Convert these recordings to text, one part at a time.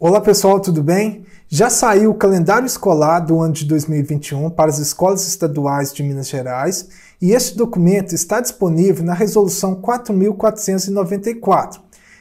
Olá pessoal, tudo bem? Já saiu o calendário escolar do ano de 2021 para as escolas estaduais de Minas Gerais e este documento está disponível na resolução 4494.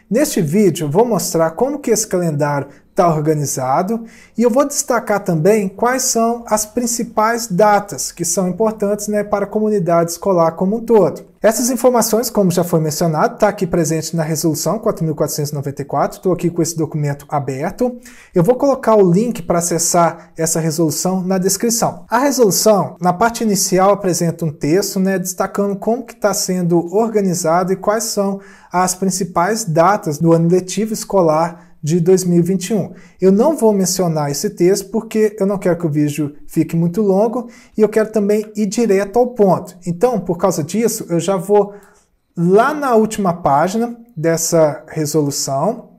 Neste vídeo, vou mostrar como que esse calendário está organizado. E eu vou destacar também quais são as principais datas que são importantes né, para a comunidade escolar como um todo. Essas informações, como já foi mencionado, está aqui presente na resolução 4.494. Estou aqui com esse documento aberto. Eu vou colocar o link para acessar essa resolução na descrição. A resolução, na parte inicial, apresenta um texto, né, destacando como está sendo organizado e quais são as principais datas do ano letivo escolar de 2021. Eu não vou mencionar esse texto porque eu não quero que o vídeo fique muito longo e eu quero também ir direto ao ponto. Então, por causa disso, eu já vou lá na última página dessa resolução,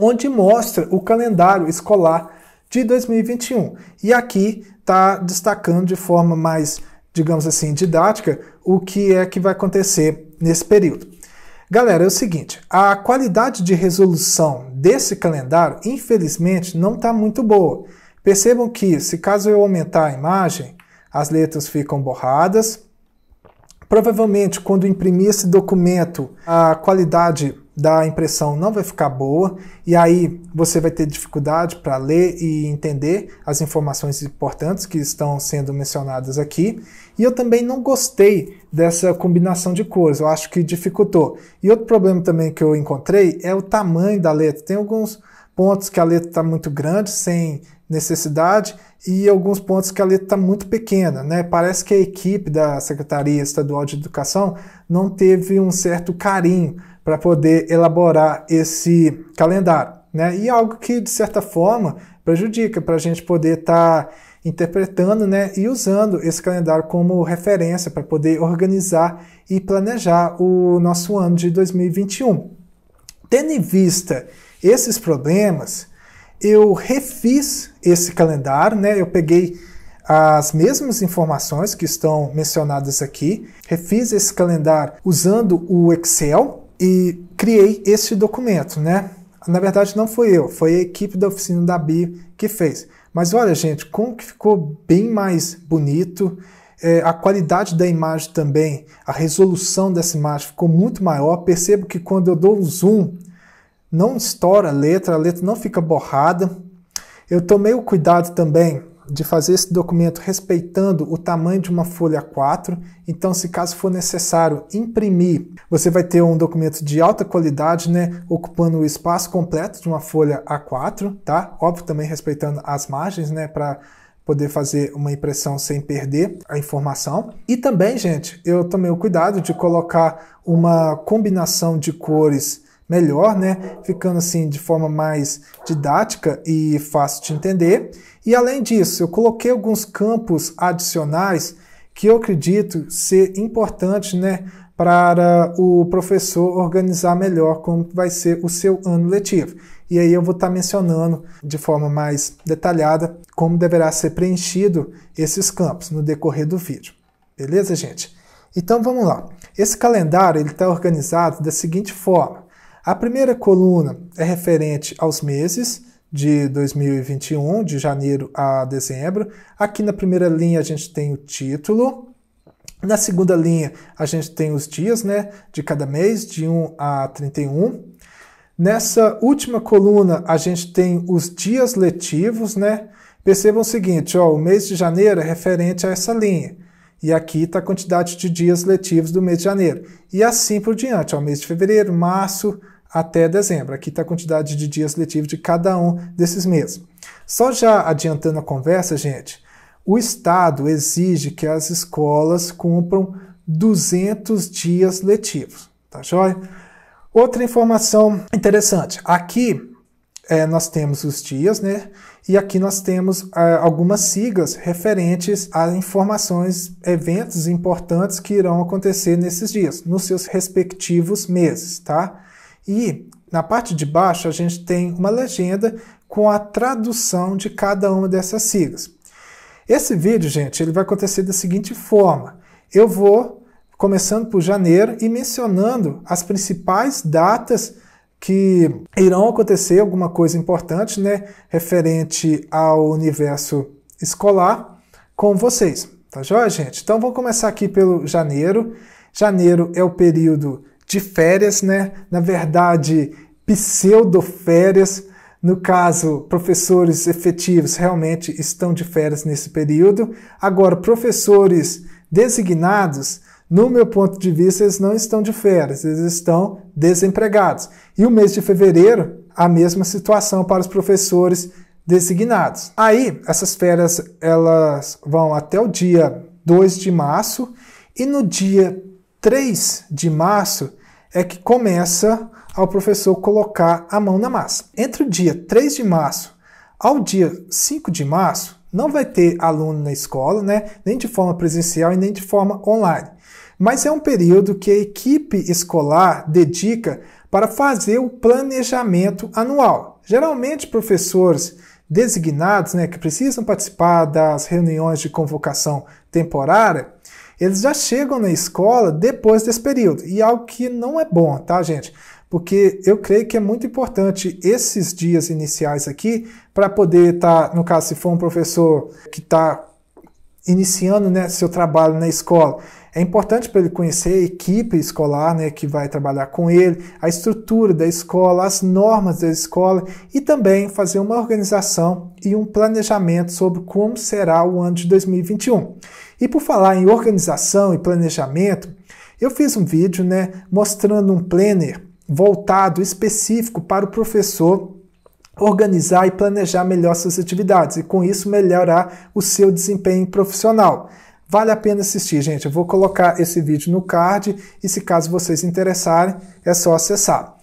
onde mostra o calendário escolar de 2021. E aqui está destacando de forma mais, digamos assim, didática o que é que vai acontecer nesse período. Galera, é o seguinte, a qualidade de resolução desse calendário, infelizmente, não está muito boa. Percebam que, se caso eu aumentar a imagem, as letras ficam borradas. Provavelmente, quando imprimir esse documento, a qualidade da impressão não vai ficar boa e aí você vai ter dificuldade para ler e entender as informações importantes que estão sendo mencionadas aqui. E eu também não gostei dessa combinação de cores, eu acho que dificultou. E outro problema também que eu encontrei é o tamanho da letra. Tem alguns pontos que a letra está muito grande, sem necessidade, e alguns pontos que a letra está muito pequena. Né? Parece que a equipe da Secretaria Estadual de Educação não teve um certo carinho para poder elaborar esse calendário. Né? E algo que, de certa forma, prejudica para a gente poder estar tá interpretando né, e usando esse calendário como referência para poder organizar e planejar o nosso ano de 2021. Tendo em vista esses problemas, eu refiz esse calendário, né? Eu peguei as mesmas informações que estão mencionadas aqui, refiz esse calendário usando o Excel, e criei esse documento, né? Na verdade, não foi eu, foi a equipe da oficina da BI que fez. Mas olha, gente, como que ficou bem mais bonito. É, a qualidade da imagem também, a resolução dessa imagem ficou muito maior. Percebo que quando eu dou um zoom, não estoura a letra, a letra não fica borrada. Eu tomei o cuidado também de fazer esse documento respeitando o tamanho de uma folha 4. Então, se caso for necessário imprimir, você vai ter um documento de alta qualidade, né, ocupando o espaço completo de uma folha A4, tá? Óbvio, também respeitando as margens, né, para poder fazer uma impressão sem perder a informação. E também, gente, eu tomei o cuidado de colocar uma combinação de cores melhor, né? Ficando assim de forma mais didática e fácil de entender. E além disso, eu coloquei alguns campos adicionais que eu acredito ser importante, né, para o professor organizar melhor como vai ser o seu ano letivo. E aí eu vou estar tá mencionando de forma mais detalhada como deverá ser preenchido esses campos no decorrer do vídeo. Beleza, gente? Então vamos lá. Esse calendário ele está organizado da seguinte forma: a primeira coluna é referente aos meses de 2021, de janeiro a dezembro. Aqui na primeira linha a gente tem o título. Na segunda linha a gente tem os dias, né, de cada mês, de 1 a 31. Nessa última coluna a gente tem os dias letivos, né? Percebam o seguinte, ó, o mês de janeiro é referente a essa linha. E aqui está a quantidade de dias letivos do mês de janeiro. E assim por diante, ó, mês de fevereiro, março, até dezembro. Aqui está a quantidade de dias letivos de cada um desses meses. Só já adiantando a conversa, gente, o Estado exige que as escolas cumpram 200 dias letivos, tá joia? Outra informação interessante: aqui é, nós temos os dias, né? E aqui nós temos é, algumas siglas referentes a informações, eventos importantes que irão acontecer nesses dias, nos seus respectivos meses, tá? E na parte de baixo a gente tem uma legenda com a tradução de cada uma dessas siglas. Esse vídeo, gente, ele vai acontecer da seguinte forma. Eu vou começando por janeiro e mencionando as principais datas que irão acontecer alguma coisa importante, né, referente ao universo escolar com vocês. Tá joia, gente? Então vamos começar aqui pelo janeiro. Janeiro é o período de férias, né? Na verdade, pseudo-férias. No caso, professores efetivos realmente estão de férias nesse período. Agora, professores designados, no meu ponto de vista, eles não estão de férias, eles estão desempregados. E o mês de fevereiro, a mesma situação para os professores designados. Aí, essas férias elas vão até o dia 2 de março e no dia 3 de março é que começa ao professor colocar a mão na massa. Entre o dia 3 de março ao dia 5 de março, não vai ter aluno na escola, né? nem de forma presencial e nem de forma online. Mas é um período que a equipe escolar dedica para fazer o planejamento anual. Geralmente, professores designados, né, que precisam participar das reuniões de convocação temporária, eles já chegam na escola depois desse período. E algo que não é bom, tá, gente? Porque eu creio que é muito importante esses dias iniciais aqui para poder estar, tá, no caso, se for um professor que está iniciando né, seu trabalho na escola. É importante para ele conhecer a equipe escolar né, que vai trabalhar com ele, a estrutura da escola, as normas da escola e também fazer uma organização e um planejamento sobre como será o ano de 2021. E por falar em organização e planejamento, eu fiz um vídeo né, mostrando um planner voltado específico para o professor organizar e planejar melhor suas atividades e com isso melhorar o seu desempenho profissional. Vale a pena assistir, gente. Eu vou colocar esse vídeo no card e se caso vocês interessarem, é só acessar.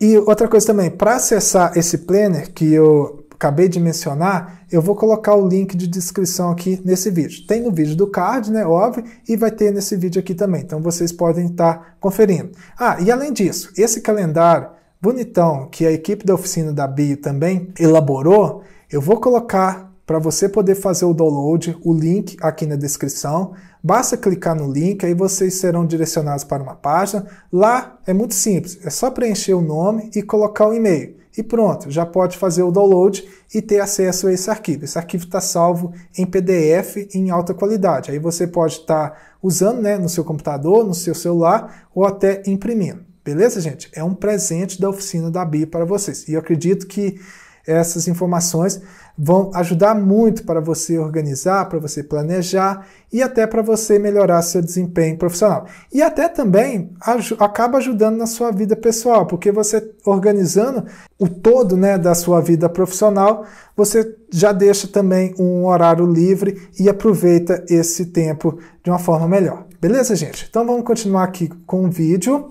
E outra coisa também, para acessar esse planner que eu acabei de mencionar, eu vou colocar o link de descrição aqui nesse vídeo. Tem no vídeo do card, né, óbvio, e vai ter nesse vídeo aqui também. Então vocês podem estar tá conferindo. Ah, e além disso, esse calendário bonitão que a equipe da oficina da Bio também elaborou, eu vou colocar para você poder fazer o download, o link aqui na descrição. Basta clicar no link, aí vocês serão direcionados para uma página. Lá é muito simples, é só preencher o nome e colocar o e-mail e pronto, já pode fazer o download e ter acesso a esse arquivo. Esse arquivo está salvo em PDF em alta qualidade. Aí você pode estar tá usando né, no seu computador, no seu celular ou até imprimindo. Beleza, gente? É um presente da oficina da BI para vocês. E eu acredito que essas informações vão ajudar muito para você organizar, para você planejar e até para você melhorar seu desempenho profissional. E até também aj acaba ajudando na sua vida pessoal, porque você organizando o todo né, da sua vida profissional, você já deixa também um horário livre e aproveita esse tempo de uma forma melhor. Beleza, gente? Então vamos continuar aqui com o vídeo.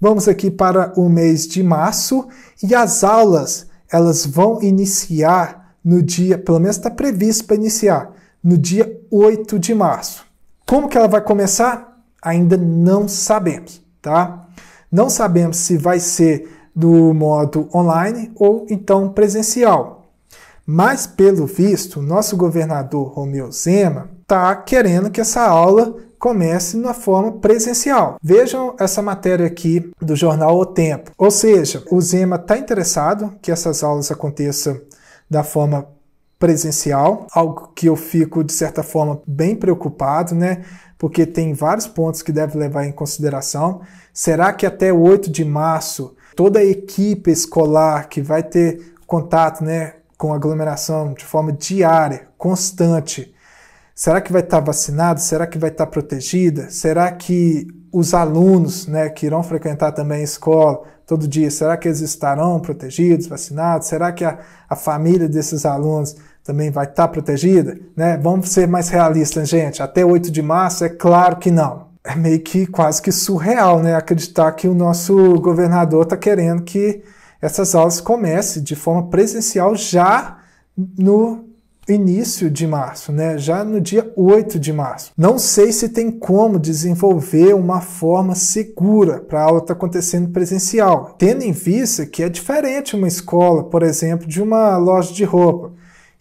Vamos aqui para o mês de março e as aulas elas vão iniciar no dia, pelo menos está previsto para iniciar, no dia 8 de março. Como que ela vai começar? Ainda não sabemos, tá? Não sabemos se vai ser do modo online ou então presencial. Mas, pelo visto, nosso governador Romeu Zema está querendo que essa aula comece na forma presencial. Vejam essa matéria aqui do jornal O Tempo. Ou seja, o Zema está interessado que essas aulas aconteçam da forma presencial, algo que eu fico de certa forma bem preocupado, né? Porque tem vários pontos que deve levar em consideração. Será que até 8 de março toda a equipe escolar que vai ter contato, né, com aglomeração de forma diária, constante, Será que vai estar vacinado? Será que vai estar protegida? Será que os alunos né, que irão frequentar também a escola todo dia, será que eles estarão protegidos, vacinados? Será que a, a família desses alunos também vai estar protegida? Né? Vamos ser mais realistas, gente. Até 8 de março, é claro que não. É meio que quase que surreal né, acreditar que o nosso governador está querendo que essas aulas comecem de forma presencial já no início de março, né? já no dia 8 de março. Não sei se tem como desenvolver uma forma segura para a aula estar tá acontecendo presencial, tendo em vista que é diferente uma escola, por exemplo, de uma loja de roupa.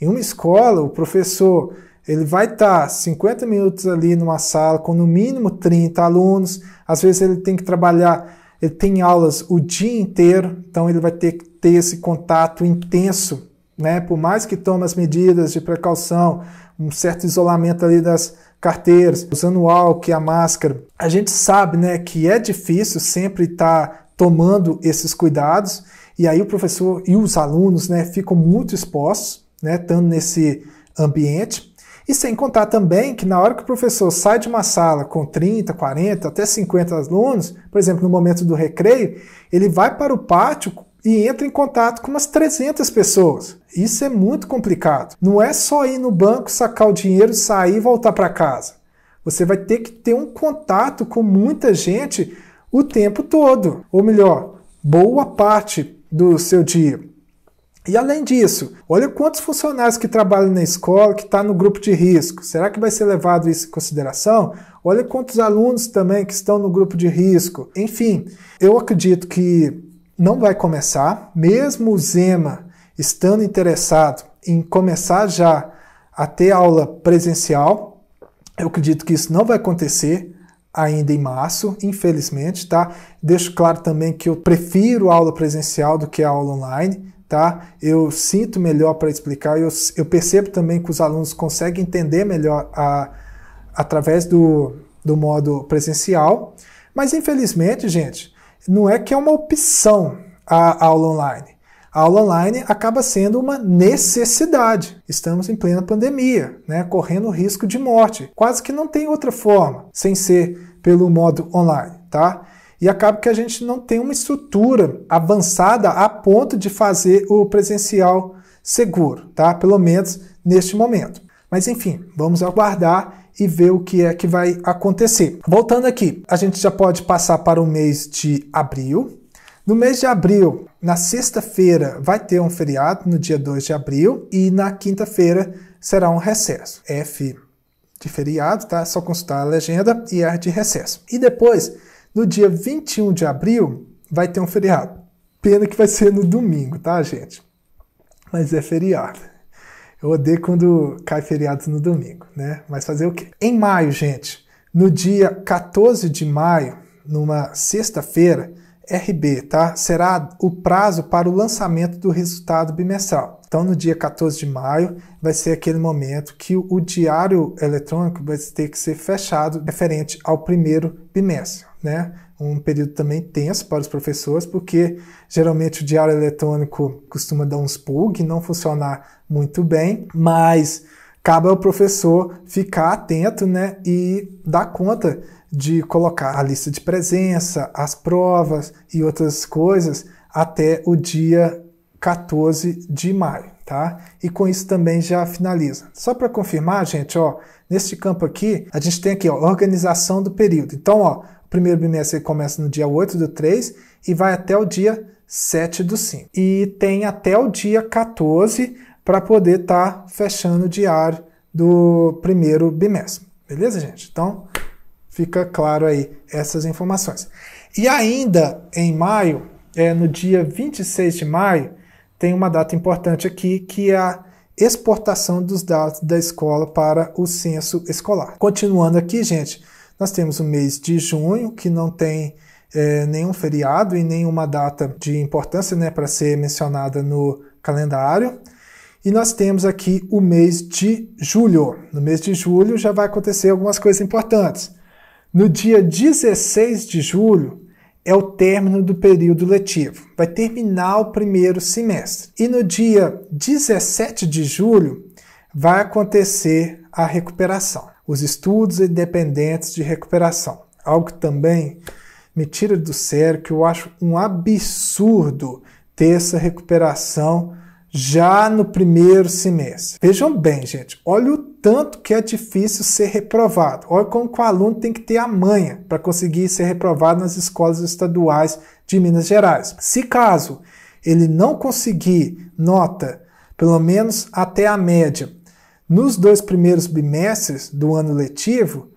Em uma escola, o professor ele vai estar tá 50 minutos ali numa sala com no mínimo 30 alunos. Às vezes ele tem que trabalhar, ele tem aulas o dia inteiro, então ele vai ter que ter esse contato intenso né? Por mais que tome as medidas de precaução, um certo isolamento ali das carteiras, usando o álcool e a máscara, a gente sabe, né, que é difícil sempre estar tá tomando esses cuidados e aí o professor e os alunos, né, ficam muito expostos, né, estando nesse ambiente. E sem contar também que na hora que o professor sai de uma sala com 30, 40, até 50 alunos, por exemplo, no momento do recreio, ele vai para o pátio e entra em contato com umas 300 pessoas. Isso é muito complicado. Não é só ir no banco, sacar o dinheiro, sair e voltar para casa. Você vai ter que ter um contato com muita gente o tempo todo, ou melhor, boa parte do seu dia. E além disso, olha quantos funcionários que trabalham na escola, que está no grupo de risco. Será que vai ser levado isso em consideração? Olha quantos alunos também que estão no grupo de risco. Enfim, eu acredito que não vai começar, mesmo o Zema estando interessado em começar já a ter aula presencial, eu acredito que isso não vai acontecer ainda em março, infelizmente, tá? Deixo claro também que eu prefiro aula presencial do que a aula online, tá? Eu sinto melhor para explicar, eu, eu percebo também que os alunos conseguem entender melhor a, através do, do modo presencial, mas infelizmente, gente, não é que é uma opção a, a aula online. A aula online acaba sendo uma necessidade. Estamos em plena pandemia, né, correndo risco de morte. Quase que não tem outra forma sem ser pelo modo online, tá? E acaba que a gente não tem uma estrutura avançada a ponto de fazer o presencial seguro, tá? Pelo menos neste momento. Mas enfim, vamos aguardar e ver o que é que vai acontecer. Voltando aqui, a gente já pode passar para o mês de abril, no mês de abril, na sexta-feira, vai ter um feriado, no dia 2 de abril, e na quinta-feira será um recesso. F de feriado, tá? É só consultar a legenda e R de recesso. E depois, no dia 21 de abril, vai ter um feriado. Pena que vai ser no domingo, tá, gente? Mas é feriado. Eu odeio quando cai feriados no domingo, né? Mas fazer o quê? Em maio, gente, no dia 14 de maio, numa sexta-feira, RB, tá? Será o prazo para o lançamento do resultado bimestral. Então, no dia 14 de maio, vai ser aquele momento que o diário eletrônico vai ter que ser fechado referente ao primeiro bimestre, né? Um período também tenso para os professores, porque geralmente o diário eletrônico costuma dar uns bug, não funcionar muito bem, mas cabe ao professor ficar atento, né? E dar conta de colocar a lista de presença, as provas e outras coisas até o dia 14 de maio, tá? E com isso também já finaliza. Só para confirmar, gente, ó, neste campo aqui, a gente tem aqui, ó, organização do período. Então, ó, o primeiro bimestre começa no dia 8 do 3 e vai até o dia 7 do 5. E tem até o dia 14 para poder estar tá fechando o diário do primeiro bimestre. Beleza, gente? Então, fica claro aí essas informações. E ainda em maio, é, no dia 26 de maio, tem uma data importante aqui que é a exportação dos dados da escola para o censo escolar. Continuando aqui, gente, nós temos o mês de junho, que não tem é, nenhum feriado e nenhuma data de importância né, para ser mencionada no calendário. E nós temos aqui o mês de julho. No mês de julho já vai acontecer algumas coisas importantes. No dia 16 de julho é o término do período letivo, vai terminar o primeiro semestre. E no dia 17 de julho vai acontecer a recuperação, os estudos independentes de recuperação. Algo que também me tira do sério, que eu acho um absurdo ter essa recuperação já no primeiro semestre. Vejam bem, gente, olha o tanto que é difícil ser reprovado. Olha como o aluno tem que ter a manha para conseguir ser reprovado nas escolas estaduais de Minas Gerais. Se caso ele não conseguir nota, pelo menos até a média, nos dois primeiros bimestres do ano letivo,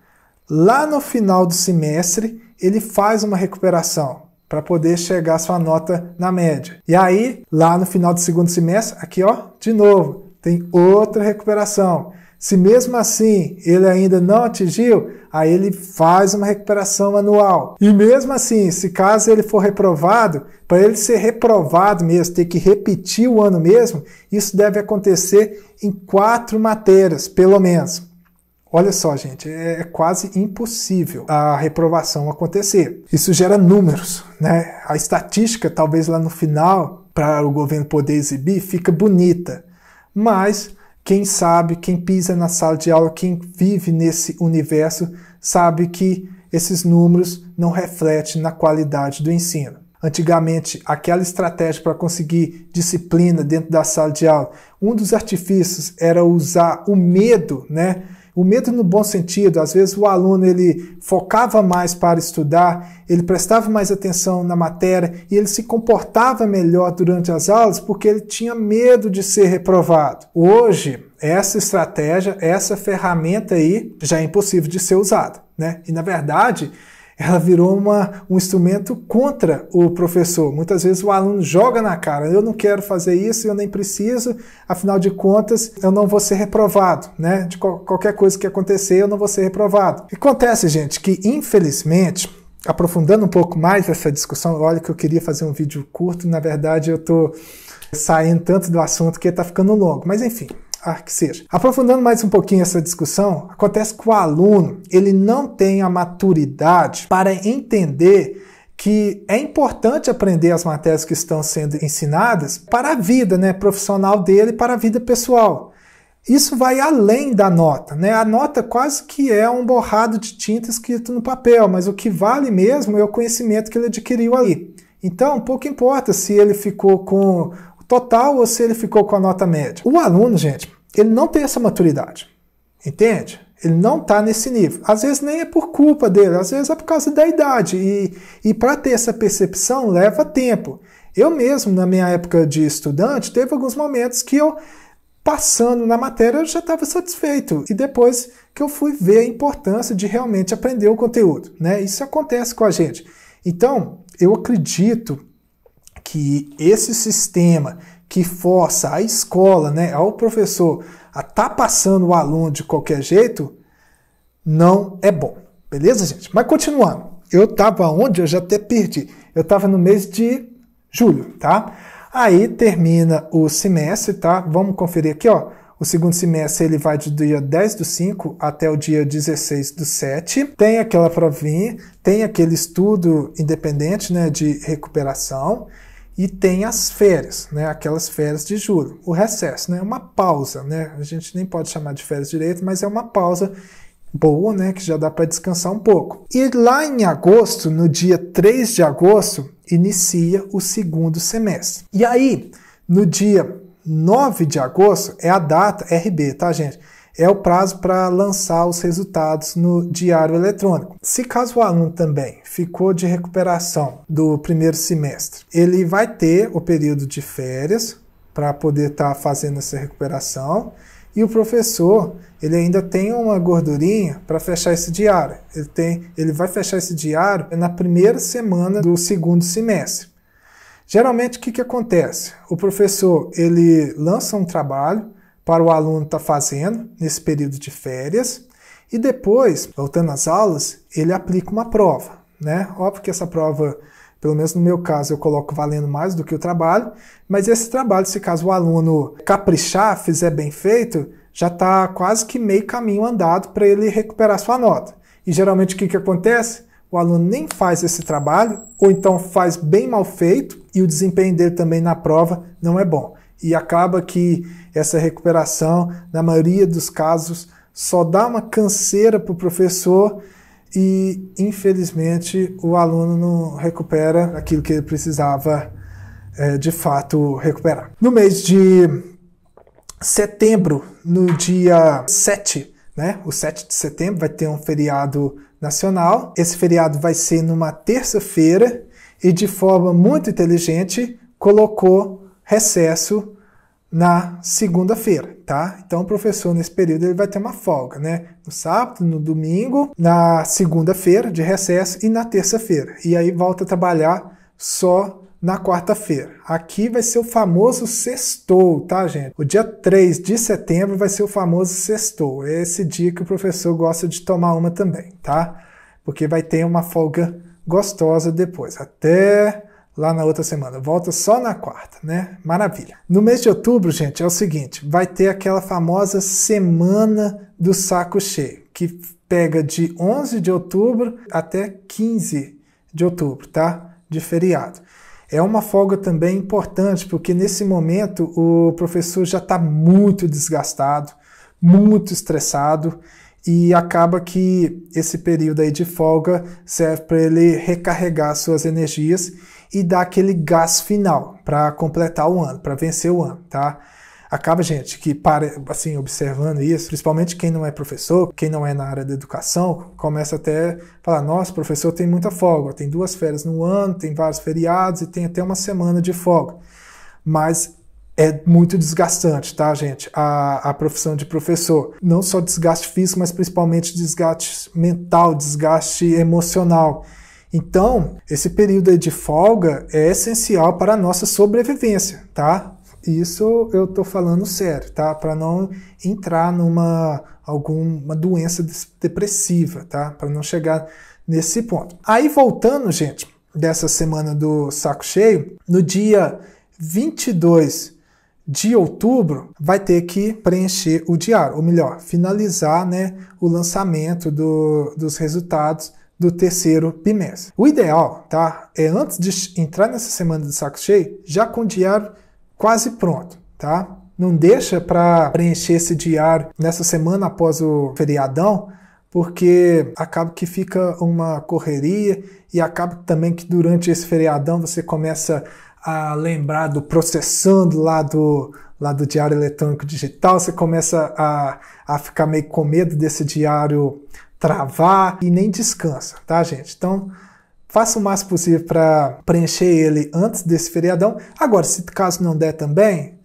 lá no final do semestre ele faz uma recuperação para poder chegar sua nota na média. E aí, lá no final do segundo semestre, aqui ó, de novo, tem outra recuperação. Se mesmo assim ele ainda não atingiu, aí ele faz uma recuperação anual. E mesmo assim, se caso ele for reprovado, para ele ser reprovado mesmo, ter que repetir o ano mesmo, isso deve acontecer em quatro matérias, pelo menos. Olha só, gente, é, é quase impossível a reprovação acontecer. Isso gera números, né? A estatística, talvez lá no final, para o governo poder exibir, fica bonita. Mas quem sabe, quem pisa na sala de aula, quem vive nesse universo, sabe que esses números não refletem na qualidade do ensino. Antigamente, aquela estratégia para conseguir disciplina dentro da sala de aula, um dos artifícios era usar o medo, né? O medo no bom sentido, às vezes o aluno ele focava mais para estudar, ele prestava mais atenção na matéria e ele se comportava melhor durante as aulas porque ele tinha medo de ser reprovado. Hoje, essa estratégia, essa ferramenta aí já é impossível de ser usada, né? E na verdade, ela virou uma, um instrumento contra o professor. Muitas vezes o aluno joga na cara, eu não quero fazer isso, eu nem preciso, afinal de contas, eu não vou ser reprovado, né? De qualquer coisa que acontecer, eu não vou ser reprovado. E acontece, gente, que infelizmente aprofundando um pouco mais essa discussão, olha que eu queria fazer um vídeo curto, na verdade eu estou saindo tanto do assunto que está ficando longo, mas enfim, seja. Aprofundando mais um pouquinho essa discussão, acontece que o aluno ele não tem a maturidade para entender que é importante aprender as matérias que estão sendo ensinadas para a vida né, profissional dele, para a vida pessoal. Isso vai além da nota, né? A nota quase que é um borrado de tinta escrito no papel, mas o que vale mesmo é o conhecimento que ele adquiriu ali. Então, pouco importa se ele ficou com total ou se ele ficou com a nota média. O aluno, gente, ele não tem essa maturidade, entende? Ele não está nesse nível. Às vezes nem é por culpa dele, às vezes é por causa da idade. E, e para ter essa percepção leva tempo. Eu mesmo, na minha época de estudante, teve alguns momentos que eu, passando na matéria, eu já estava satisfeito. E depois que eu fui ver a importância de realmente aprender o conteúdo. Né? Isso acontece com a gente. Então, eu acredito que esse sistema que força a escola, né, ao professor a tá passando o aluno de qualquer jeito, não é bom. Beleza, gente? Mas continuando. Eu tava onde? Eu já até perdi. Eu tava no mês de julho, tá? Aí termina o semestre, tá? Vamos conferir aqui, ó. O segundo semestre ele vai do dia 10 do 5 até o dia 16 do 7. Tem aquela provinha, tem aquele estudo independente né, de recuperação e tem as férias, né, aquelas férias de juro, o recesso, né, é uma pausa, né, a gente nem pode chamar de férias direito, mas é uma pausa boa, né, que já dá para descansar um pouco. E lá em agosto, no dia 3 de agosto, inicia o segundo semestre. E aí, no dia 9 de agosto é a data RB, tá, gente? é o prazo para lançar os resultados no diário eletrônico. Se caso o aluno também ficou de recuperação do primeiro semestre, ele vai ter o período de férias para poder estar tá fazendo essa recuperação e o professor ele ainda tem uma gordurinha para fechar esse diário. Ele, tem, ele vai fechar esse diário na primeira semana do segundo semestre. Geralmente o que, que acontece? O professor ele lança um trabalho para o aluno estar tá fazendo nesse período de férias. E depois, voltando às aulas, ele aplica uma prova. Né? Óbvio que essa prova, pelo menos no meu caso, eu coloco valendo mais do que o trabalho, mas esse trabalho, se caso o aluno caprichar, fizer bem feito, já está quase que meio caminho andado para ele recuperar sua nota. E geralmente o que, que acontece? O aluno nem faz esse trabalho, ou então faz bem mal feito, e o desempenho dele também na prova não é bom. E acaba que essa recuperação, na maioria dos casos, só dá uma canseira para o professor e, infelizmente, o aluno não recupera aquilo que ele precisava é, de fato recuperar. No mês de setembro, no dia 7, né? O 7 de setembro vai ter um feriado nacional. Esse feriado vai ser numa terça-feira e de forma muito inteligente colocou recesso na segunda-feira, tá? Então o professor nesse período ele vai ter uma folga, né? No sábado, no domingo, na segunda-feira de recesso e na terça-feira. E aí volta a trabalhar só na quarta-feira. Aqui vai ser o famoso sextou, tá, gente? O dia 3 de setembro vai ser o famoso sextou. É esse dia que o professor gosta de tomar uma também, tá? Porque vai ter uma folga gostosa depois, até lá na outra semana. Volta só na quarta, né? Maravilha. No mês de outubro, gente, é o seguinte: vai ter aquela famosa semana do saco cheio, que pega de 11 de outubro até 15 de outubro, tá? De feriado. É uma folga também importante, porque nesse momento o professor já está muito desgastado, muito estressado, e acaba que esse período aí de folga serve para ele recarregar suas energias e dá aquele gás final para completar o ano, para vencer o ano, tá? Acaba, gente, que para, assim, observando isso, principalmente quem não é professor, quem não é na área da educação, começa até a falar: nossa, professor tem muita folga, tem duas férias no ano, tem vários feriados e tem até uma semana de folga. Mas é muito desgastante, tá, gente? A, a profissão de professor. Não só desgaste físico, mas principalmente desgaste mental, desgaste emocional. Então, esse período de folga é essencial para a nossa sobrevivência, tá? Isso eu tô falando sério, tá? Para não entrar numa alguma doença depressiva, tá? Para não chegar nesse ponto. Aí voltando, gente, dessa semana do saco cheio, no dia 22 de outubro vai ter que preencher o diário, ou melhor, finalizar, né, o lançamento do, dos resultados do terceiro bimestre. O ideal, tá, é antes de entrar nessa semana de saco cheio, já com o diário quase pronto, tá? Não deixa para preencher esse diário nessa semana após o feriadão, porque acaba que fica uma correria e acaba também que durante esse feriadão você começa a lembrar do processando lá do, lá do diário eletrônico digital, você começa a, a ficar meio com medo desse diário travar e nem descansa, tá, gente? Então, faça o máximo possível para preencher ele antes desse feriadão. Agora, se caso não der também,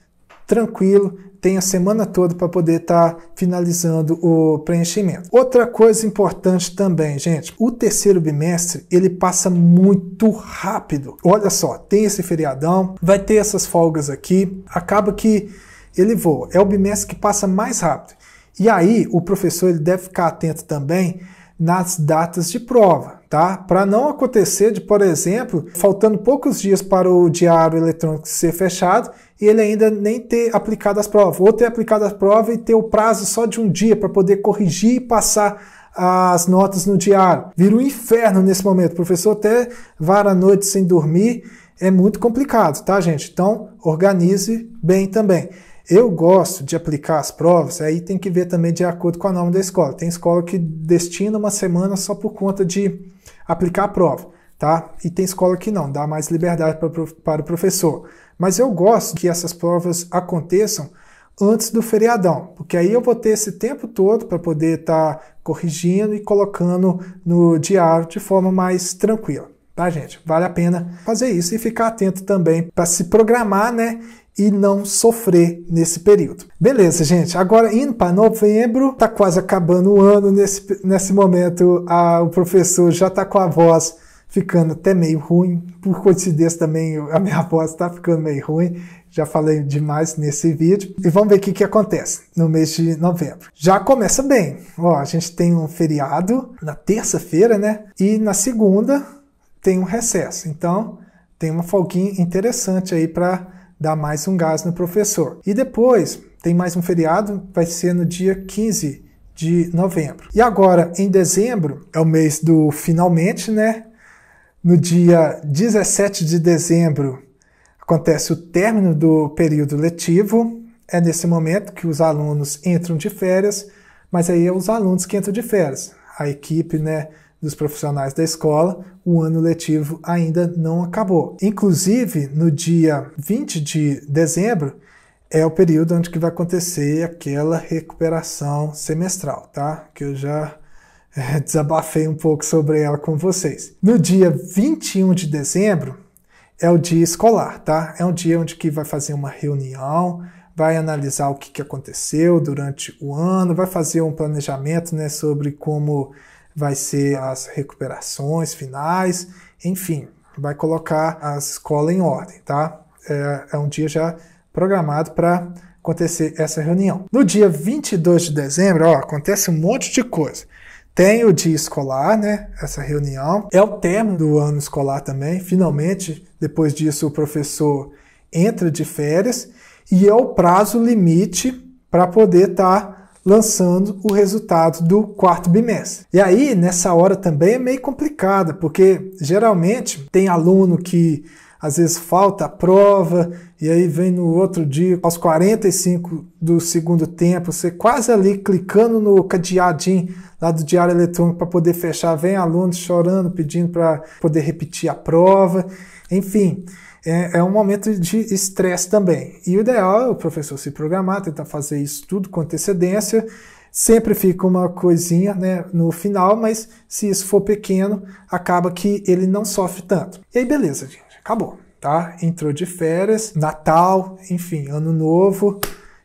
tranquilo, tem a semana toda para poder estar tá finalizando o preenchimento. Outra coisa importante também, gente, o terceiro bimestre ele passa muito rápido. Olha só, tem esse feriadão, vai ter essas folgas aqui, acaba que ele voa. É o bimestre que passa mais rápido. E aí o professor ele deve ficar atento também nas datas de prova, tá? Para não acontecer de, por exemplo, faltando poucos dias para o diário eletrônico ser fechado e ele ainda nem ter aplicado as provas, ou ter aplicado as provas e ter o prazo só de um dia para poder corrigir e passar as notas no diário. Vira um inferno nesse momento. O professor até vara a noite sem dormir. É muito complicado, tá, gente? Então, organize bem também. Eu gosto de aplicar as provas, aí tem que ver também de acordo com a norma da escola. Tem escola que destina uma semana só por conta de aplicar a prova, tá? E tem escola que não, dá mais liberdade para o professor. Mas eu gosto que essas provas aconteçam antes do feriadão, porque aí eu vou ter esse tempo todo para poder estar tá corrigindo e colocando no diário de forma mais tranquila tá, gente? Vale a pena fazer isso e ficar atento também para se programar, né? E não sofrer nesse período. Beleza, gente. Agora indo para novembro, tá quase acabando o ano. Nesse, nesse momento, a, o professor já tá com a voz ficando até meio ruim. Por coincidência também, a minha voz está ficando meio ruim. Já falei demais nesse vídeo. E vamos ver o que, que acontece no mês de novembro. Já começa bem. Ó, a gente tem um feriado na terça-feira, né? E na segunda tem um recesso. Então, tem uma folguinha interessante aí para dar mais um gás no professor. E depois, tem mais um feriado, vai ser no dia 15 de novembro. E agora, em dezembro, é o mês do finalmente, né? No dia 17 de dezembro acontece o término do período letivo. É nesse momento que os alunos entram de férias, mas aí é os alunos que entram de férias. A equipe, né, dos profissionais da escola, o ano letivo ainda não acabou. Inclusive, no dia 20 de dezembro, é o período onde que vai acontecer aquela recuperação semestral, tá? Que eu já é, desabafei um pouco sobre ela com vocês. No dia 21 de dezembro é o dia escolar, tá? É um dia onde que vai fazer uma reunião, vai analisar o que, que aconteceu durante o ano, vai fazer um planejamento, né, sobre como vai ser as recuperações finais, enfim, vai colocar a escola em ordem, tá? É, é um dia já programado para acontecer essa reunião. No dia 22 de dezembro, ó, acontece um monte de coisa. Tem o dia escolar, né? Essa reunião. É o termo do ano escolar também. Finalmente, depois disso, o professor entra de férias e é o prazo limite para poder estar tá lançando o resultado do quarto bimestre. E aí, nessa hora também é meio complicada, porque geralmente tem aluno que às vezes falta a prova, e aí vem no outro dia, aos 45 do segundo tempo, você quase ali clicando no cadeadinho lá do diário eletrônico para poder fechar, vem aluno chorando, pedindo para poder repetir a prova, enfim é, é um momento de estresse também. E o ideal é o professor se programar, tentar fazer isso tudo com antecedência. Sempre fica uma coisinha né, no final, mas se isso for pequeno, acaba que ele não sofre tanto. E aí, beleza, gente, acabou, tá? Entrou de férias, Natal, enfim, Ano Novo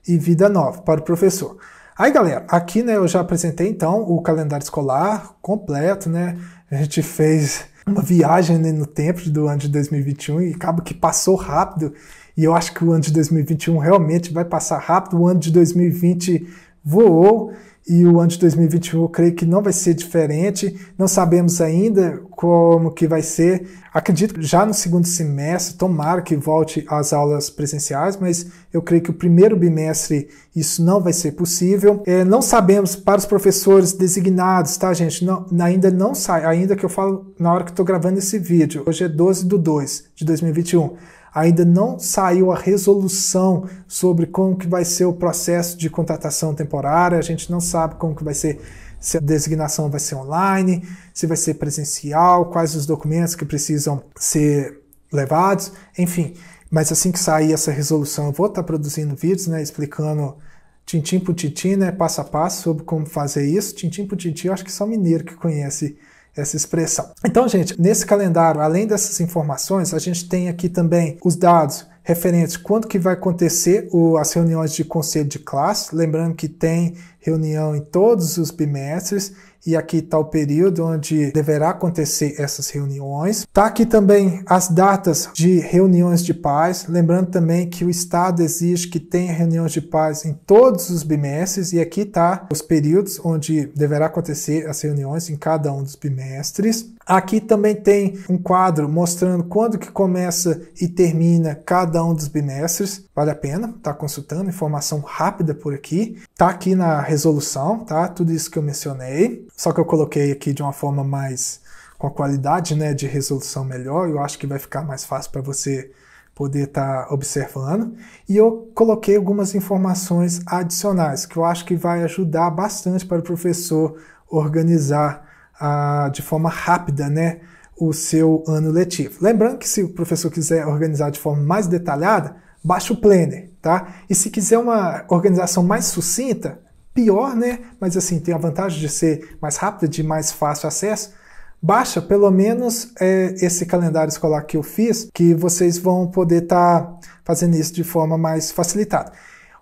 e Vida Nova para o professor. Aí, galera, aqui né, eu já apresentei então o calendário escolar completo, né? A gente fez uma viagem né, no tempo do ano de 2021 e acaba que passou rápido. E eu acho que o ano de 2021 realmente vai passar rápido. O ano de 2020 voou e o ano de 2021 eu creio que não vai ser diferente. Não sabemos ainda como que vai ser. Acredito que já no segundo semestre, tomara que volte às aulas presenciais, mas eu creio que o primeiro bimestre isso não vai ser possível. É, não sabemos para os professores designados, tá, gente? Não, ainda não sai, ainda que eu falo na hora que estou gravando esse vídeo. Hoje é 12 de 2 de 2021 ainda não saiu a resolução sobre como que vai ser o processo de contratação temporária, a gente não sabe como que vai ser se a designação vai ser online, se vai ser presencial, quais os documentos que precisam ser levados, enfim. Mas assim que sair essa resolução, eu vou estar produzindo vídeos, né, explicando tintim por tintim, né, passo a passo sobre como fazer isso. Tintim por tintim, eu acho que só mineiro que conhece essa expressão. Então, gente, nesse calendário, além dessas informações, a gente tem aqui também os dados referentes quando que vai acontecer o, as reuniões de conselho de classe, lembrando que tem reunião em todos os bimestres e aqui está o período onde deverá acontecer essas reuniões. Está aqui também as datas de reuniões de paz, lembrando também que o Estado exige que tenha reuniões de paz em todos os bimestres, e aqui está os períodos onde deverá acontecer as reuniões em cada um dos bimestres. Aqui também tem um quadro mostrando quando que começa e termina cada um dos bimestres. Vale a pena, tá consultando, informação rápida por aqui. Tá aqui na resolução, tá? Tudo isso que eu mencionei. Só que eu coloquei aqui de uma forma mais com a qualidade, né, de resolução melhor. Eu acho que vai ficar mais fácil para você poder estar tá observando. E eu coloquei algumas informações adicionais que eu acho que vai ajudar bastante para o professor organizar a, de forma rápida, né? O seu ano letivo. Lembrando que se o professor quiser organizar de forma mais detalhada, baixa o planner, tá? E se quiser uma organização mais sucinta, pior, né? Mas assim, tem a vantagem de ser mais rápida, de mais fácil acesso. Baixa pelo menos é, esse calendário escolar que eu fiz, que vocês vão poder estar tá fazendo isso de forma mais facilitada.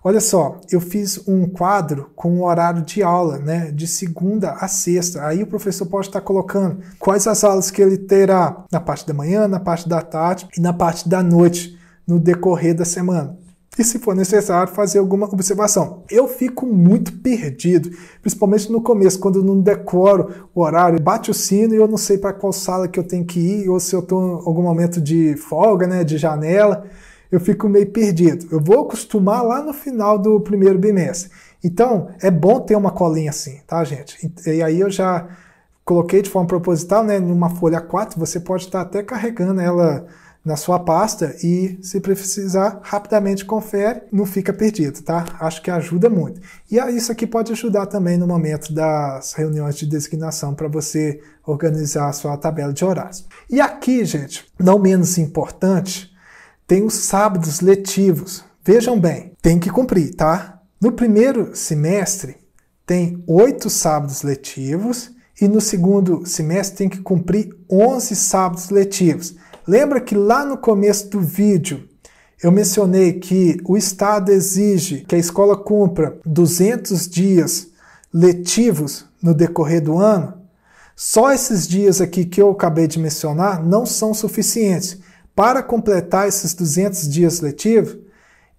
Olha só, eu fiz um quadro com o horário de aula, né, de segunda a sexta. Aí o professor pode estar colocando quais as aulas que ele terá na parte da manhã, na parte da tarde e na parte da noite no decorrer da semana. E se for necessário, fazer alguma observação. Eu fico muito perdido, principalmente no começo, quando eu não decoro o horário, bate o sino e eu não sei para qual sala que eu tenho que ir, ou se eu estou em algum momento de folga, né, de janela eu fico meio perdido. Eu vou acostumar lá no final do primeiro bimestre. Então, é bom ter uma colinha assim, tá, gente? E, e aí eu já coloquei de forma proposital, né, numa folha 4, você pode estar tá até carregando ela na sua pasta e, se precisar, rapidamente confere, não fica perdido, tá? Acho que ajuda muito. E isso aqui pode ajudar também no momento das reuniões de designação para você organizar a sua tabela de horários. E aqui, gente, não menos importante, tem os sábados letivos. Vejam bem, tem que cumprir, tá? No primeiro semestre, tem oito sábados letivos e no segundo semestre tem que cumprir 11 sábados letivos. Lembra que lá no começo do vídeo eu mencionei que o Estado exige que a escola cumpra 200 dias letivos no decorrer do ano? Só esses dias aqui que eu acabei de mencionar não são suficientes para completar esses 200 dias letivos,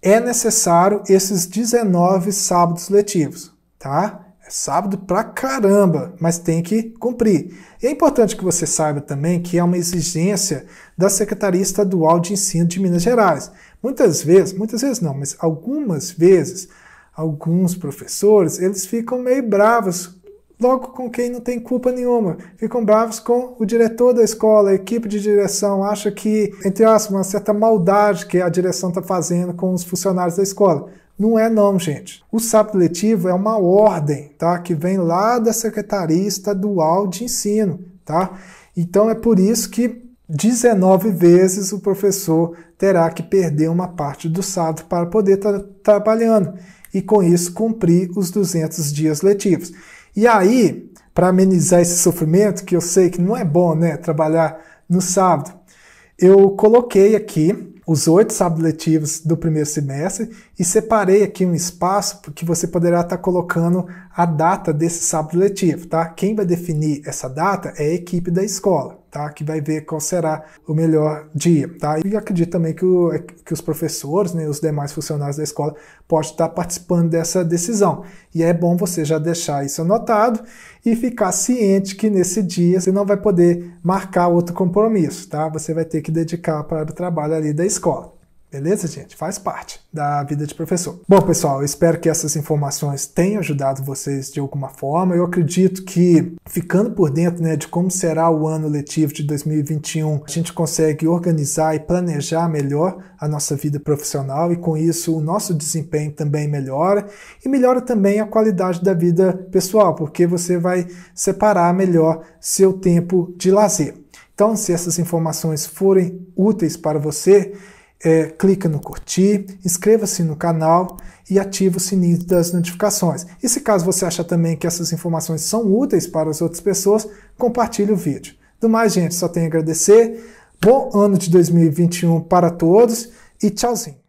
é necessário esses 19 sábados letivos, tá? É sábado pra caramba, mas tem que cumprir. é importante que você saiba também que é uma exigência da Secretaria Estadual de Ensino de Minas Gerais. Muitas vezes, muitas vezes não, mas algumas vezes, alguns professores, eles ficam meio bravos logo com quem não tem culpa nenhuma. Ficam bravos com o diretor da escola, a equipe de direção, acha que, entre aspas, uma certa maldade que a direção está fazendo com os funcionários da escola. Não é não, gente. O sábado letivo é uma ordem, tá? Que vem lá da Secretaria Estadual de Ensino, tá? Então é por isso que 19 vezes o professor terá que perder uma parte do sábado para poder estar tá trabalhando e com isso cumprir os 200 dias letivos. E aí, para amenizar esse sofrimento, que eu sei que não é bom, né, trabalhar no sábado, eu coloquei aqui os oito sábados letivos do primeiro semestre e separei aqui um espaço que você poderá estar tá colocando a data desse sábado letivo, tá? Quem vai definir essa data é a equipe da escola tá? Que vai ver qual será o melhor dia, tá? E acredito também que, o, que os professores, né, os demais funcionários da escola pode estar tá participando dessa decisão. E é bom você já deixar isso anotado e ficar ciente que nesse dia você não vai poder marcar outro compromisso, tá? Você vai ter que dedicar para o trabalho ali da escola. Beleza, gente? Faz parte da vida de professor. Bom, pessoal, eu espero que essas informações tenham ajudado vocês de alguma forma. Eu acredito que ficando por dentro né, de como será o ano letivo de 2021, a gente consegue organizar e planejar melhor a nossa vida profissional e com isso o nosso desempenho também melhora e melhora também a qualidade da vida pessoal, porque você vai separar melhor seu tempo de lazer. Então, se essas informações forem úteis para você, é, clica no curtir, inscreva-se no canal e ative o sininho das notificações. E se caso você acha também que essas informações são úteis para as outras pessoas, compartilhe o vídeo. Do mais, gente, só tenho a agradecer. Bom ano de 2021 para todos e tchauzinho.